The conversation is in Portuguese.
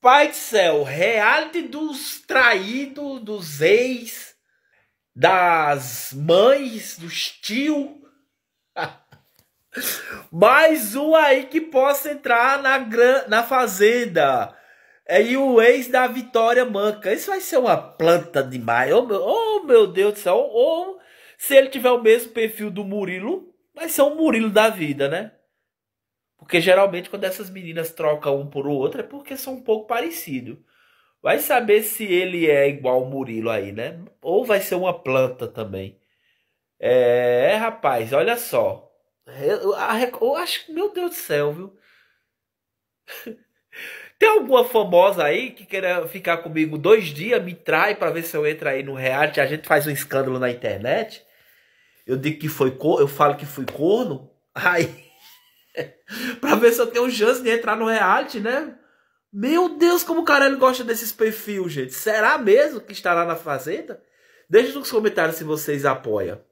Pai do céu, reality dos traídos, dos ex, das mães, dos tio. Mais um aí que possa entrar na, gran... na fazenda. É, e o ex da Vitória Manca. Isso vai ser uma planta demais. Oh meu, oh, meu Deus do céu. Ou oh, se ele tiver o mesmo perfil do Murilo, vai ser um Murilo da vida, né? Porque geralmente quando essas meninas trocam um por outro é porque são um pouco parecidos. Vai saber se ele é igual o Murilo aí, né? Ou vai ser uma planta também. É, é rapaz, olha só. É, eu, eu acho, meu Deus do céu, viu? Tem alguma famosa aí que queira ficar comigo dois dias, me trai para ver se eu entro aí no reality, a gente faz um escândalo na internet. Eu digo que foi, eu falo que fui corno, aí pra ver se eu tenho chance de entrar no reality, né? Meu Deus, como o Carelli gosta desses perfis, gente. Será mesmo que estará na Fazenda? Deixe nos comentários se vocês apoiam.